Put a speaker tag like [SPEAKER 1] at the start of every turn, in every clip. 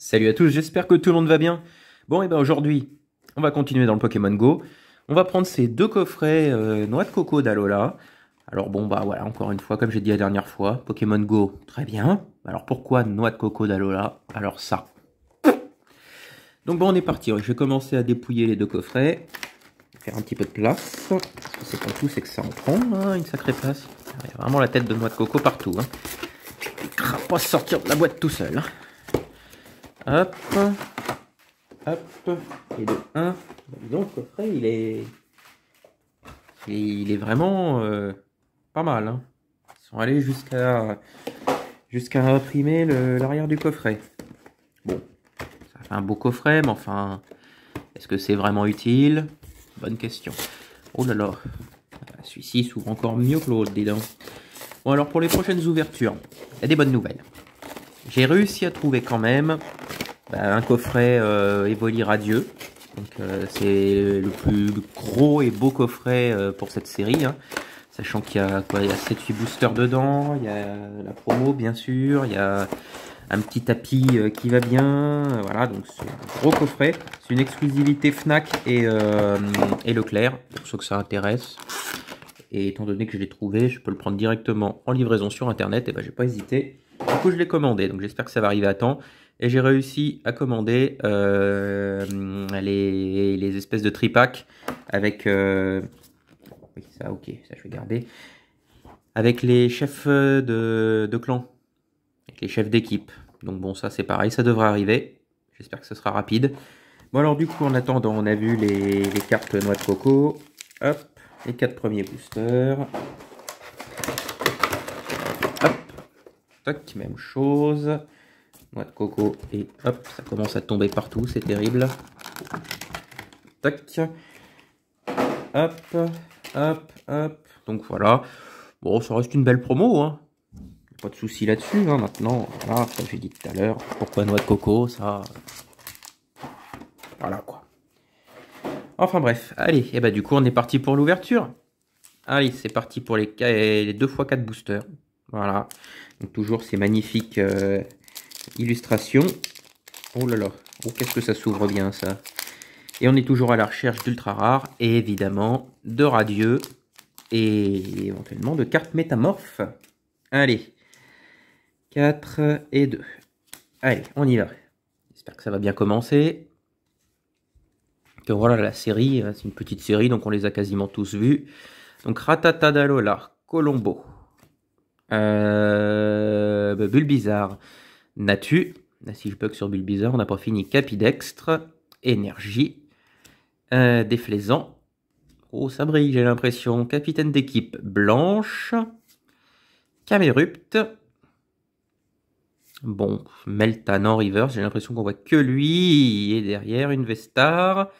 [SPEAKER 1] Salut à tous, j'espère que tout le monde va bien. Bon, et eh ben aujourd'hui, on va continuer dans le Pokémon Go. On va prendre ces deux coffrets euh, noix de coco d'Alola. Alors bon, bah voilà, encore une fois, comme j'ai dit la dernière fois, Pokémon Go, très bien. Alors pourquoi noix de coco d'Alola Alors ça. Donc bon, on est parti. Je vais commencer à dépouiller les deux coffrets. Faire un petit peu de place. C'est pas tout, c'est que ça en prend, hein, une sacrée place. Il y a vraiment la tête de noix de coco partout. Hein. pas sortir de la boîte tout seul. Hein. Hop. Hop. Et de 1. Donc le coffret, il est... Il est vraiment euh, pas mal. Hein. Ils sont allés jusqu'à jusqu'à imprimer l'arrière du coffret. Bon, ça fait un beau coffret, mais enfin, est-ce que c'est vraiment utile Bonne question. Oh là là, euh, celui-ci s'ouvre encore mieux que l'autre, dis donc. Bon alors pour les prochaines ouvertures, il y a des bonnes nouvelles. J'ai réussi à trouver quand même bah, un coffret euh, Evoli Radieux. Euh, c'est le plus gros et beau coffret euh, pour cette série. Hein. Sachant qu'il y a quoi 7-8 boosters dedans, il y a la promo bien sûr, il y a un petit tapis euh, qui va bien. Voilà, donc c'est un gros coffret. C'est une exclusivité FNAC et, Leclerc, pour ceux que ça intéresse et étant donné que je l'ai trouvé, je peux le prendre directement en livraison sur internet, et ben j'ai pas hésité du coup, je l'ai commandé, donc j'espère que ça va arriver à temps. Et j'ai réussi à commander euh, les, espèces de tripack avec... Euh, oui, ça, ok, ça je vais garder. Avec les chefs euh, de, clan, avec les chefs d'équipe. Donc bon, ça c'est pareil, ça devrait arriver. J'espère que ce sera rapide. Bon alors du coup, en attendant, on a vu les, les cartes noix de coco. Hop, les quatre premiers boosters. même chose. Noix de coco et hop, ça commence à tomber partout, c'est terrible. Tac. Hop, hop, hop. Donc voilà. Bon, ça reste une belle promo, hein. Pas de souci là-dessus, hein, maintenant. Voilà, comme j'ai dit tout à l'heure, pourquoi noix de coco, ça... Voilà, quoi. Enfin bref, allez, et eh bah ben, du coup, on est parti pour l'ouverture. Allez, c'est parti pour les, les 2x4 boosters. Voilà. Donc, toujours ces magnifiques euh, illustrations. Oh là là. Oh, qu'est-ce que ça s'ouvre bien, ça. Et on est toujours à la recherche d'ultra rares et évidemment de radieux et éventuellement de cartes métamorphes. Allez. 4 et 2. Allez, on y va. J'espère que ça va bien commencer. Que voilà la série, hein, c'est une petite série, donc on les a quasiment tous vus. Donc Ratatadalola, Colombo, euh, bah, Bulbizarre. Natu. Si je bug sur Bulbizarre, on n'a pas fini. Capidextre. Énergie. Euh, Déflaisant. Oh, ça brille, j'ai l'impression. Capitaine d'équipe. Blanche. Camérupt. Bon, Meltan en reverse, j'ai l'impression qu'on voit que lui. Et derrière, une Vestar.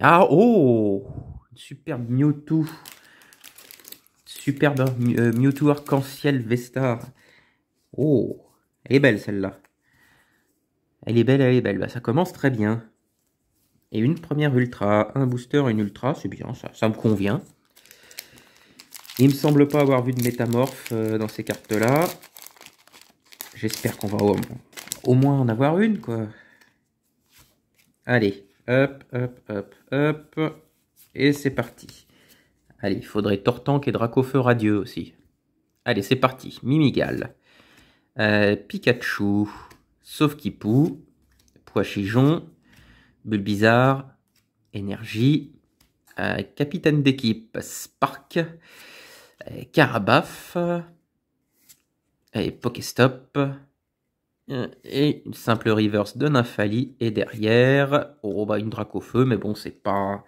[SPEAKER 1] Ah, oh superbe Mewtwo. Superbe hein. euh, Mewtwo arc ciel Vestar. Oh, elle est belle celle-là. Elle est belle, elle est belle. Bah, ça commence très bien. Et une première ultra, un booster, une ultra, c'est bien, ça, me convient. Il me semble pas avoir vu de Métamorph euh, dans ces cartes-là. J'espère qu'on va au, au, moins en avoir une, quoi. Allez, hop, hop, hop, hop. Et c'est parti. Allez, il faudrait Tortank et Dracofeu Radieux aussi. Allez, c'est parti. Mimigal. Euh, Pikachu. Sauf Kipou. Poichijon. Bulbizarre. Énergie. Euh, capitaine d'équipe. Spark. Euh, Carabaf. Et Pokéstop. Et une simple reverse de Nymphalie. Et derrière, oh bah une Dracofeu, mais bon, c'est pas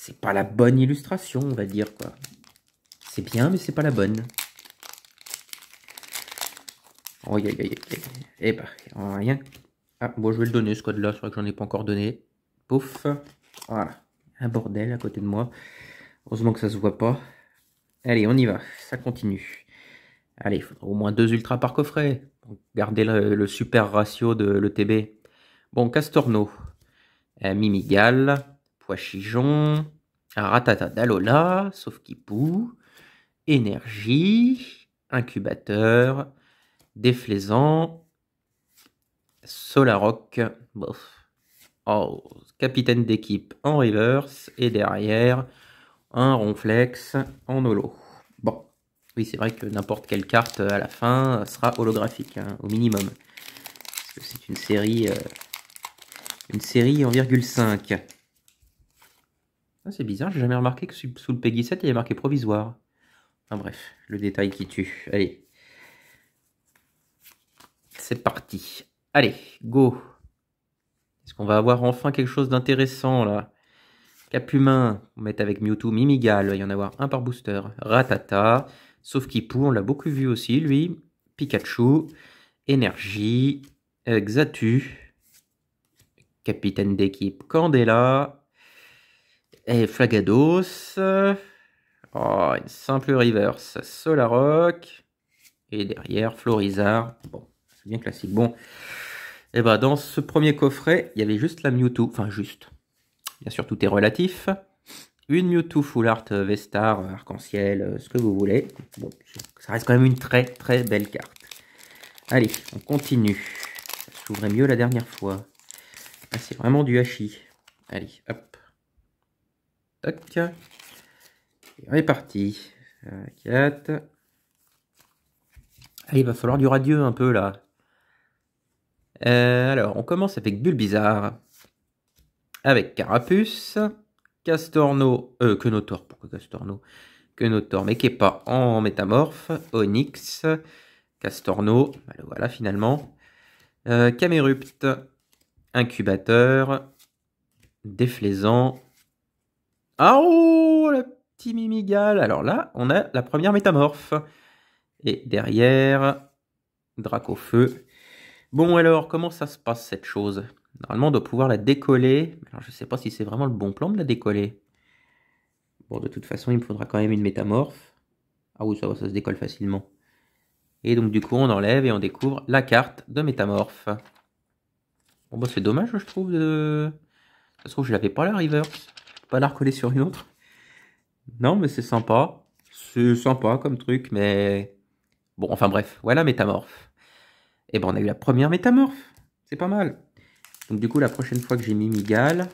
[SPEAKER 1] c'est pas la bonne illustration, on va dire, quoi. C'est bien, mais c'est pas la bonne. Oh, yeah, yeah, yeah. Eh ben, rien. Ah, bon, je vais le donner, ce code-là, c'est vrai que j'en ai pas encore donné. Pouf. Voilà. Un bordel à côté de moi. Heureusement que ça se voit pas. Allez, on y va. Ça continue. Allez, il faudra au moins deux ultras par coffret. Gardez le, super ratio de l'ETB. Bon, Castorno. Euh, Mimigal. Chijon, Ratata d'Alola, sauf Kipou, Énergie, Incubateur, Déflaisant, Solaroc, bof. Oh, capitaine d'équipe en reverse et derrière un ronflex en holo. Bon, oui, c'est vrai que n'importe quelle carte à la fin sera holographique, hein, au minimum. C'est une série, euh, une série en virgule 5. Ah, c'est bizarre, j'ai jamais remarqué que sous, le Peggy 7, il y a marqué provisoire. Enfin bref, le détail qui tue. Allez. C'est parti. Allez, go. Est-ce qu'on va avoir enfin quelque chose d'intéressant là Cap humain, on met avec Mewtwo, Mimigal, il va y en avoir un par booster. Ratata, sauf Kipu, on l'a beaucoup vu aussi lui. Pikachu, Énergie, euh, Xatu, Capitaine d'équipe Candela, et Flagados. Euh, oh, une simple reverse. Solarock. Et derrière, Florizard. Bon, c'est bien classique. Bon. Et eh ben, dans ce premier coffret, il y avait juste la Mewtwo. Enfin, juste. Bien sûr, tout est relatif. Une Mewtwo Full Art euh, Vestar, euh, Arc-en-Ciel, ce que vous voulez. Bon, ça reste quand même une très très belle carte. Allez, on continue. Ça s'ouvrait mieux la dernière fois. Ah, c'est vraiment du hachis. Allez, hop. Et on est parti. il va falloir du radieux un peu là. Euh, alors, on commence avec Bizarre Avec Carapuce. Castorno. Euh, notor Pourquoi Castorno Notor, mais qui n'est pas en métamorphe. Onyx. Castorno. Bah voilà finalement. Euh, Camérupt. Incubateur. Déflaisant. Ah oh, le petit Mimigal Alors là, on a la première métamorphe. Et derrière, Draco feu. Bon alors, comment ça se passe cette chose Normalement, on doit pouvoir la décoller. Alors, je ne sais pas si c'est vraiment le bon plan de la décoller. Bon, de toute façon, il me faudra quand même une métamorphe. Ah oui, ça se décolle facilement. Et donc, du coup, on enlève et on découvre la carte de métamorphe. Bon, bah, c'est dommage, je trouve. Ça se trouve, je l'avais pas la reverse pas la recoller sur une autre. Non, mais c'est sympa. C'est sympa comme truc, mais... Bon, enfin bref, voilà Métamorphe. Et eh ben on a eu la première Métamorphe. C'est pas mal. Donc du coup, la prochaine fois que j'ai Mimigal,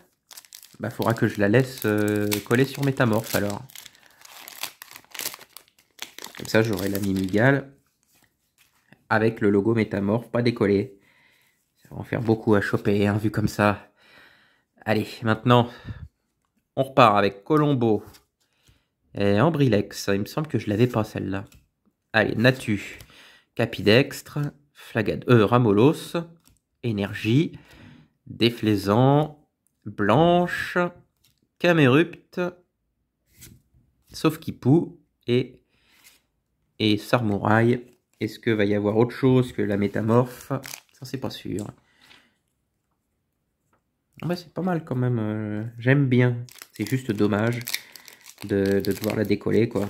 [SPEAKER 1] bah faudra que je la laisse euh, coller sur Métamorphe alors. Comme ça, j'aurai la Mimigal avec le logo Métamorphe, pas décollé. Ça va en faire beaucoup à choper, hein, vu comme ça. Allez, maintenant, on repart avec Colombo et Ambrilex. Il me semble que je l'avais pas celle-là. Allez, Natu, Capidextre, Flagade, euh, Ramolos, Énergie, Déflaisant, Blanche, Camerupt, Sauf Kipou et, et Sarmouraille. Est-ce que va y avoir autre chose que la métamorphe Ça, c'est pas sûr c'est pas mal quand même. Euh, j'aime bien. C'est juste dommage de, devoir la décoller, quoi.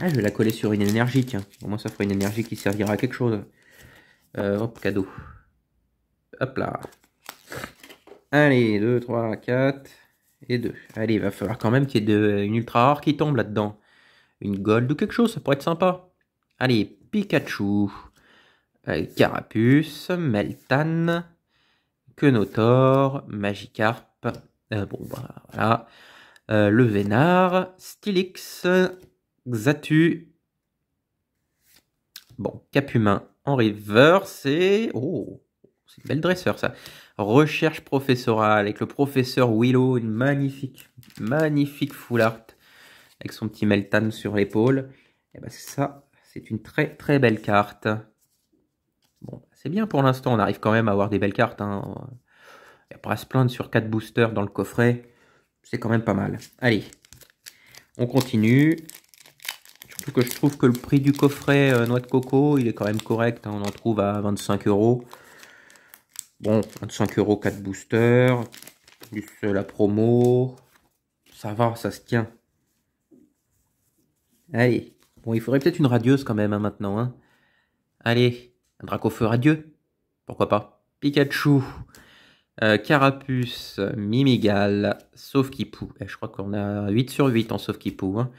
[SPEAKER 1] Ah, je vais la coller sur une énergie, tiens. Au moins, ça fera une énergie qui servira à quelque chose. Euh, hop, cadeau. Hop là. Allez, 2, 3, 4 et 2. Allez, il va falloir quand même qu'il y ait de, une ultra rare qui tombe là-dedans. Une gold ou quelque chose, ça pourrait être sympa. Allez, Pikachu. Euh, Carapuce, Meltan, Kenotor, Magikarp, euh, bon bah, voilà, euh, le Vénard, Stylix, Xatu, bon, Cap humain en reverse et... Oh, c'est une belle dresseur ça. Recherche professorale avec le professeur Willow, une magnifique, magnifique full art avec son petit Meltan sur l'épaule. Et eh ben ça, c'est une très très belle carte. Bon, c'est bien pour l'instant, on arrive quand même à avoir des belles cartes. Hein. Et pas à se plaindre sur 4 boosters dans le coffret, c'est quand même pas mal. Allez, on continue. Surtout que je trouve que le prix du coffret euh, noix de coco, il est quand même correct. Hein. On en trouve à 25 euros. Bon, 25 euros 4 boosters, plus euh, la promo. Ça va, ça se tient. Allez, bon, il faudrait peut-être une radieuse quand même hein, maintenant. Hein. Allez, Dracofeu Radieux, pourquoi pas. Pikachu, euh, Carapuce, Mimigal, Sauf-Kipou. Eh, je crois qu'on a 8 sur 8 en Sauf-Kipou. Hein.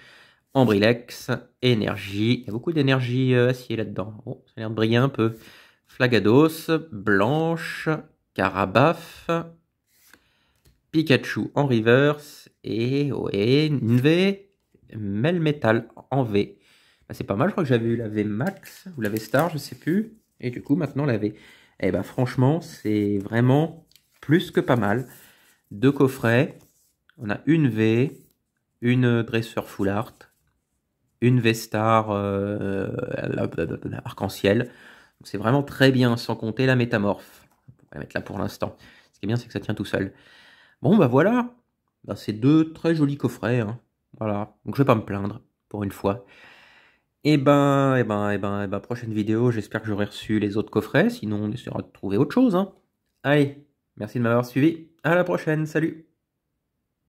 [SPEAKER 1] Ambrilex, Énergie. Il y a beaucoup d'énergie euh, acier là-dedans. Oh, ça a l'air de briller un peu. Flagados, Blanche, Carabaf, Pikachu en reverse et ouais, V. Melmetal en V. Bah, c'est pas mal, je crois que j'avais eu la V Max ou la V Star, je sais plus et du coup maintenant la V. Eh ben franchement, c'est vraiment plus que pas mal. Deux coffrets, on a une V, une dresseur full art, une V-Star euh, euh, euh, arc-en-ciel. C'est vraiment très bien, sans compter la métamorphe. On va la mettre là pour l'instant. Ce qui est bien, c'est que ça tient tout seul. Bon, bah voilà. Bah, c'est deux très jolis coffrets. Hein. Voilà, donc je vais pas me plaindre, pour une fois. Et eh ben, et eh ben, et eh ben, et ben, prochaine vidéo, j'espère que j'aurai reçu les autres coffrets, sinon on essaiera de trouver autre chose. Hein. Allez, merci de m'avoir suivi. À la prochaine, salut